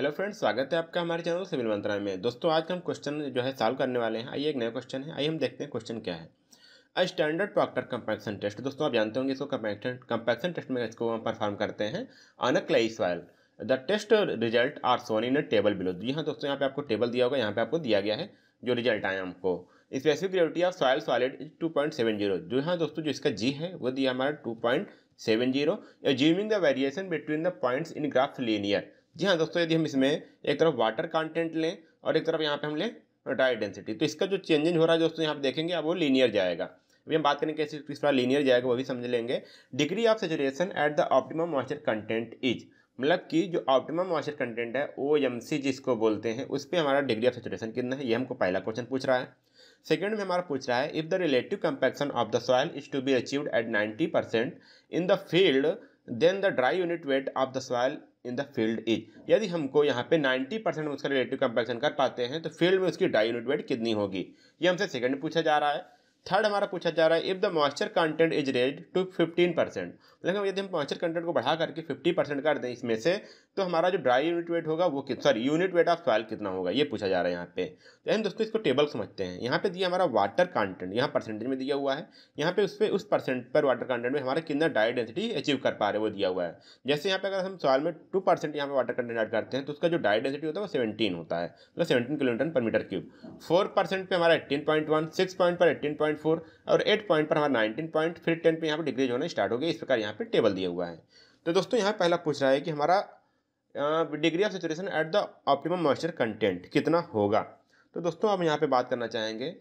hello friends स्वागत है आपका हमारे चैनल सिविल मंत्रालय में दोस्तों आज हम क्वेश्चन जो है सॉल्व करने वाले हैं आइए एक नया क्वेश्चन है आइए हम देखते हैं क्वेश्चन क्या है a standard proctor compaction test दोस्तों आप जानते होंगे इसको कंपैक्शन कंपैक्शन टेस्ट में इसको हम परफॉर्म करते हैं on a clayey soil the test result are shown in a table below जी हाँ दोस्तों यहाँ पे आपको टेबल दिया होगा यहाँ पे आपको दिया गया है जो रिजल्ट आया हमको specific gravity of soil solid two point seven zero जो हाँ दोस्तों जो इसका जी है वो दिया हमारा two point seven zero assuming the variation between the points in graph linear जी हाँ दोस्तों यदि हम इसमें एक तरफ वाटर कंटेंट लें और एक तरफ यहाँ पे हम लें ड्राई डेंसिटी तो इसका जो चेंजिंग हो रहा है दोस्तों यहाँ पे देखेंगे अब वो लीनियर जाएगा अभी हम बात करें कैसे किस तरह लीनियर जाएगा वो भी समझ लेंगे degree of saturation at the optimum moisture content is मतलब कि जो ऑप्टिमम मॉइस्चर कंटेंट है ओ एम सी जिसको बोलते हैं उस पर हमारा डिग्री ऑफ सेचुरेशन कितना है ये हमको पहला क्वेश्चन पूछ रहा है सेकेंड में हमारा पूछ रहा है if the relative compaction of the soil is to be achieved at ninety percent in the field then the dry unit weight of the soil in the field is यदि हमको यहाँ पे 90 परसेंट उसका रिलेटिव कंपेरिजन कर पाते हैं तो field में उसकी डाई यूनिट वेट कितनी होगी ये हमसे सेकंड पूछा जा रहा है थर्ड हमारा पूछा जा रहा है if the moisture content is raised to fifteen percent मतलब यदि हम मॉइस्चर कंटेंट को बढ़ा करके फिफ्टी परसेंट कर दें इसमें से तो हमारा जो ड्राई यूनिट वेट होगा वो sorry unit weight of soil कितना होगा ये पूछा जा रहा है यहाँ पे तो हम दोस्तों इसको टेबल समझते हैं यहाँ पे दिया हमारा वाटर कंटेंट यहाँ परसेंटेज में दिया हुआ है यहाँ पे उस पर उस परसेंट पर वाटर कंटेंट में हमारा कितना ड्राई डेंसिटी अचीव कर पा रहे वो दिया हुआ है जैसे यहाँ पे अगर हम सॉइल में टू परसेंट यहाँ पे वाटर कंटेंट ऐड करते हैं तो उसका जो ड्राई डेंसिटी होता है वो सेवेंटीन होता है मतलब seventeen kilometre per metre cube four percent पर हमारा eighteen point one six point पर एट्टीन पॉइंट पॉइंट फोर और एट पॉइंट पर हमारा नाइनटीन पॉइंट फिर टेन पर यहाँ पर डिग्रीज होना स्टार्ट हो गया इस प्रकार यहाँ पर टेबल दिया हुआ है तो दोस्तों यहाँ पहला पूछ रहा है कि हमारा degree of saturation at the optimum moisture content कितना होगा तो दोस्तों अब यहाँ पर बात करना चाहेंगे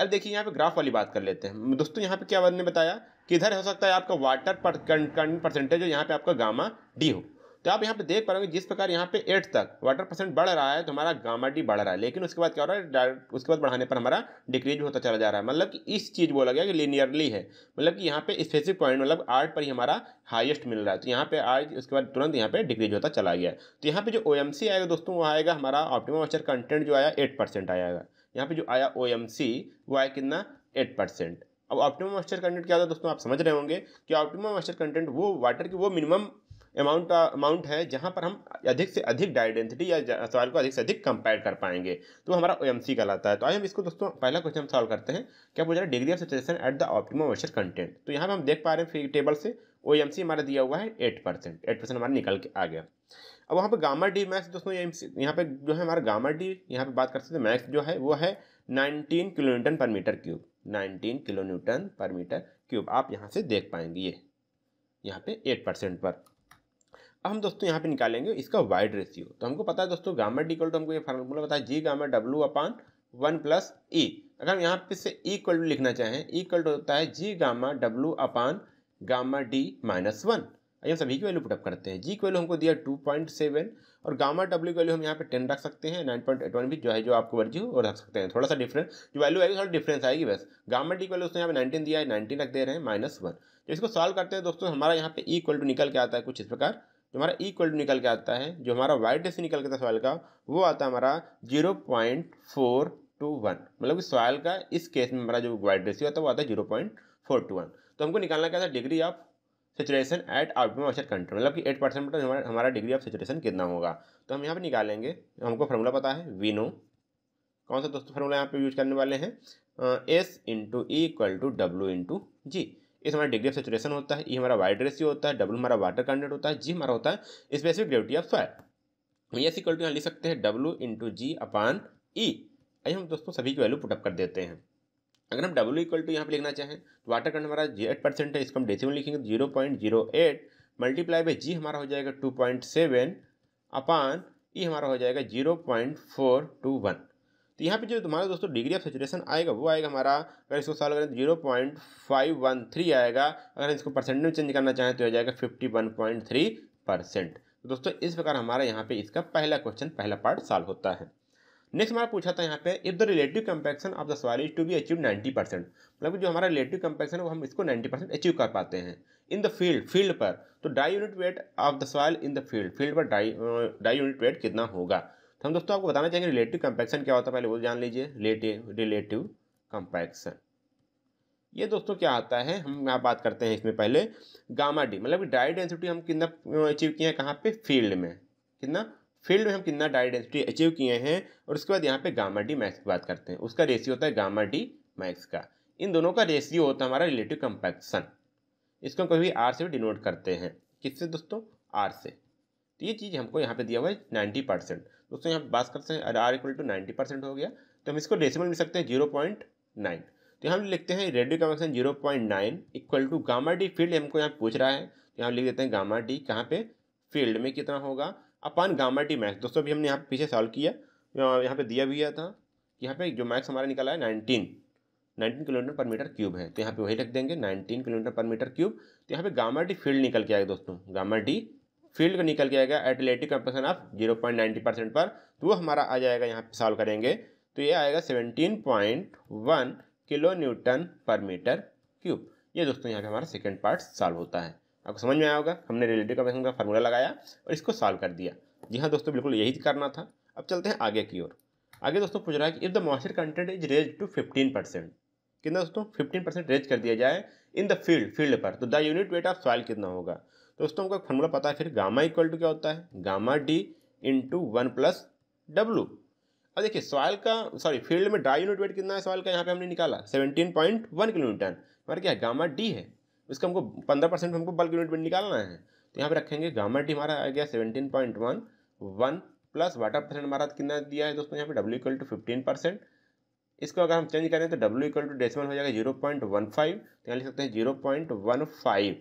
अब देखिए यहाँ पे ग्राफ वाली बात कर लेते हैं दोस्तों यहाँ पे क्या ने बताया कि इधर हो सकता है आपका वाटर पर कन, कन परसेंटेज हो यहाँ पे आपका गामा डी हो तो आप यहाँ पे देख पाओगे जिस प्रकार यहाँ पे एट तक वाटर परसेंट बढ़ रहा है तो हमारा गामा डी बढ़ रहा है लेकिन उसके बाद क्या हो रहा है उसके बाद बढ़ाने पर हमारा डिक्रीज होता चला जा रहा है मतलब कि इस चीज़ बोला गया कि लीनियरली है मतलब कि यहाँ पे स्पेसिफिक पॉइंट मतलब आर्ट पर ही हमारा हाइस्ट मिल रहा है तो यहाँ पे आज उसके बाद तुरंत यहाँ पे डिक्रीज होता चला गया तो यहाँ पे जो ओ आएगा दोस्तों वो आएगा हमारा ऑप्टिमम मॉइस्चर कंटेंट जो आया एट परसेंट आएगा यहाँ पे जो आया ओ वो आया कितना एट परसेंट अब ऑप्टिमम मॉइस्चर कंटेंट क्या होता है दोस्तों आप समझ रहे होंगे कि ऑप्टिमम मॉइस्चर कंटेंट वो वाटर की वो मिनिमम अमाउंट अमाउंट uh, है जहाँ पर हम अधिक से अधिक डाइडेंसिटी या सवाल को अधिक से अधिक कंपेयर कर पाएंगे तो हमारा ओ एम सी कहलाता है तो आज हम इसको दोस्तों पहला क्वेश्चन सॉल्व करते हैं क्या पूछा degree of saturation at the optimum moisture content तो यहाँ पर हम देख पा रहे हैं फिर टेबल से ओ एम सी हमारा दिया हुआ है एट परसेंट एट परसेंट हमारा निकल के आ गया अब वहाँ पर गामा डी मैक्स दोस्तों यहाँ पर जो है हमारा गामा डी यहाँ पर बात कर सकते हैं मैक्स जो है वो है nineteen kilonewton per metre cube nineteen kilonewton per metre cube आप यहाँ से देख पाएंगे ये यहाँ पे एट परसेंट पर अब हम दोस्तों यहाँ पे निकालेंगे इसका वाइड रेशियो तो हमको पता है दोस्तों गामा डी इक्वल टू हमको ये फार्मूला पता है G gamma W upon one plus e अगर हम यहाँ पे से इक्वल e टू लिखना चाहें इक्वल e टू होता है G gamma W upon gamma D minus one ये सभी की वैल्यू पुटअप करते हैं जी की वैल्यू हमको दिया टू पॉइंट सेवन और गामा डब्ल्यू की वैल्यू हम यहाँ पे टेन रख सकते हैं नाइन पॉइंट एट वन भी जो है जो आपको मर्जी हो और रख सकते हैं थोड़ा सा डिफरेंस जो वैल्यू आएगी थोड़ा डिफरेंस आएगी बस गामा डी की वैल्यू उसने यहाँ पे नाइनटीन दिया है नाइनटीन रख दे रहे हैं माइनस वन तो इसको सॉल्व करते हैं दोस्तों हमारा यहाँ पे इक्वल e टू निकल के आता है कुछ इस प्रकार जो हमारा इक्वल e टू निकल के आता है जो हमारा वाइट डेस निकल के था सॉयल का वो आता है हमारा zero point four two one मतलब कि सॉइल का इस केस में हमारा जो वाइट रेशियो होता है वो आता है zero point four two one तो हमको निकालना क्या था degree of saturation at optimum of content मतलब कि एट परसेंट मतलब हमारा डिग्री ऑफ सेचुरेशन कितना होगा तो हम यहाँ पर निकालेंगे हमको फॉर्मूला पता है वीनो कौन सा दोस्तों फॉर्मूला यहाँ पे यूज करने वाले हैं S into e equal to W into G इस हमारा डिग्री ऑफ सेचुरेशन होता है ई हमारा वाइड रेसियो होता है डब्ल्यू हमारा वाटर कंटेंट होता है जी हमारा होता है स्पेसिफिक ग्रेविटी ऑफ सॉयल ये ऐसी क्वाल्टी यहाँ लिख सकते हैं डब्ल्यू इंटू जी अपान ई आइए हम दोस्तों सभी की वैल्यू पुटअप कर देते हैं अगर हम डब्ल्यू इक्वल टू यहाँ पर लिखना चाहें तो वाटर कंटेंट हमारा एट परसेंट है इसको हम डेसिमल लिखेंगे zero point zero eight multiply by G हमारा हो जाएगा two point seven upon e हमारा हो जाएगा zero point four two one तो यहाँ पे जो तुम्हारा दोस्तों डिग्री ऑफ सेचुरेशन आएगा वो आएगा हमारा अगर इसको सॉल्व करें तो zero point five one three आएगा अगर इसको परसेंट में चेंज करना चाहें तो आ जाएगा fifty one point three percent तो दोस्तों इस प्रकार हमारा यहाँ पे इसका पहला क्वेश्चन पहला पार्ट सॉल्व होता है नेक्स्ट हमारा पूछा था यहाँ पे if the relative compaction of the soil is to be achieve ninety percent मतलब जो हमारा रिलेटिव कंपेक्शन है वो हम इसको नाइन्टी परसेंट अचीव कर पाते हैं इन द फील्ड फील्ड पर तो dry unit weight of the soil in the field field पर डाई डाई यूनिट वेट कितना होगा तो हम दोस्तों आपको बताना चाहेंगे रिलेटिव कंपैक्शन क्या होता है पहले वो जान लीजिए रिलेटिव रिलेटिव कंपैक्शन ये दोस्तों क्या आता है हम यहाँ बात करते हैं इसमें पहले गामा डी मतलब डाई डेंसिटी हम कितना अचीव किए हैं कहाँ पे फील्ड में कितना फील्ड में हम कितना डाई डेंसिटी अचीव किए हैं और उसके बाद यहाँ पे गामा डी मैक्स की बात करते हैं उसका रेशियो होता है गामा डी मैक्स का इन दोनों का रेशियो होता है हमारा रिलेटिव कंपैक्शन इसको हम कभी आर से भी डिनोट करते हैं किससे दोस्तों आर से तो ये चीज़ हमको यहाँ पे दिया हुआ है नाइन्टी परसेंट दोस्तों यहाँ बात करते हैं R equal to ninety percent हो गया तो हम इसको डेसिमल में सकते हैं जीरो पॉइंट नाइन तो यहाँ लिखते हैं radio convection zero point nine equal to gamma D field हमको यहाँ पूछ रहा है तो यहाँ लिख देते हैं गामा डी कहाँ पे फील्ड में कितना होगा अपान गामा डी मैक्स दोस्तों अभी हमने यहाँ पीछे सॉल्व किया यहाँ पर दिया भी था कि यहाँ पे जो मैक्स हमारा निकला है nineteen nineteen kilometre per metre cube है तो यहाँ पे वही रख देंगे nineteen kilometre per metre cube तो यहाँ पे गामा डी फील्ड निकल के आएगा दोस्तों गामा डी फील्ड का निकल के आएगा एटलेटिक कंपन of zero point ninety percent पर तो वो हमारा आ जाएगा यहाँ पे सॉल्व करेंगे तो ये आएगा seventeen point one kilonewton per metre cube ये दोस्तों यहाँ पे हमारा सेकेंड पार्ट सॉल्व होता है आपको समझ में आया होगा हमने रिलेटिव कंपन का फार्मूला लगाया और इसको सॉल्व कर दिया जी हाँ दोस्तों बिल्कुल यही करना था अब चलते हैं आगे की ओर आगे दोस्तों पूछ रहा है कि if the moisture content is raise to fifteen percent कितना दोस्तों फिफ्टीन परसेंट रेज कर दिया जाए इन द फील्ड फील्ड पर तो the unit weight of soil कितना होगा दोस्तों हमको एक फॉर्मूला पता है फिर गामा इक्वल टू क्या होता है gamma D into one plus W अब देखिए सॉयल का सॉरी फील्ड में ड्राई यूनिट वेट कितना है सॉइल का यहाँ पे हमने निकाला seventeen point one kilonewton क्या है गामा डी है इसका हमको पंद्रह परसेंट हमको बल्क यूनिट वेट निकालना है तो यहाँ पे रखेंगे गामा डी हमारा आ गया seventeen point one one plus water percent हमारा कितना दिया है दोस्तों यहाँ पे W equal to fifteen percent इसको अगर हम चेंज करें तो डब्ल्यू इक्वल टू डेसिमल हो जाएगा जीरो पॉइंट वन फाइव तो यहाँ लिख सकते हैं जीरो पॉइंट वन फाइव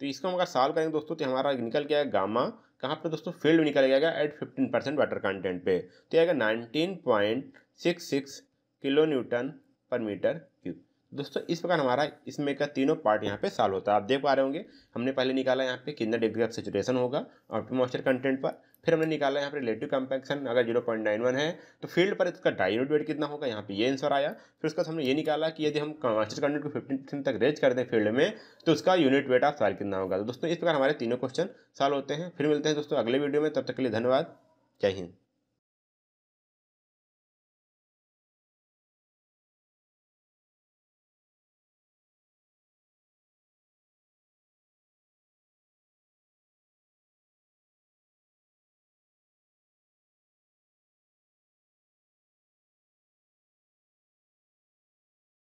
तो इसको हम अगर सॉल्व करेंगे दोस्तों तो हमारा निकल गया गामा कहाँ पे दोस्तों फील्ड में निकल गया at fifteen percent water content पे तो आएगा nineteen point six six kilonewton per metre cube दोस्तों इस प्रकार हमारा इसमें का तीनों पार्ट यहाँ पे सॉल्व होता है आप देख पा रहे होंगे हमने पहले निकाला यहाँ पे कितना डिग्री ऑफ सेचुरेशन होगा और मॉइस्चर कंटेंट पर फिर हमने निकाला यहाँ पर रिलेटिव कंपेक्शन अगर जीरो पॉइंट नाइन वन है तो फील्ड पर इसका डायनोट वेट कितना होगा यहाँ पे ये आंसर आया फिर उसका हमने ये निकाला कि यदि हम कॉन्स्टेंट कंडक्ट को फिफ्टीन तक रेज कर दें फील्ड में तो उसका यूनिट वेट ऑफ साल कितना होगा तो दोस्तों इस प्रकार हमारे तीनों क्वेश्चन सॉल्व होते हैं फिर मिलते हैं दोस्तों अगले वीडियो में तब तक के लिए धन्यवाद जय हिंद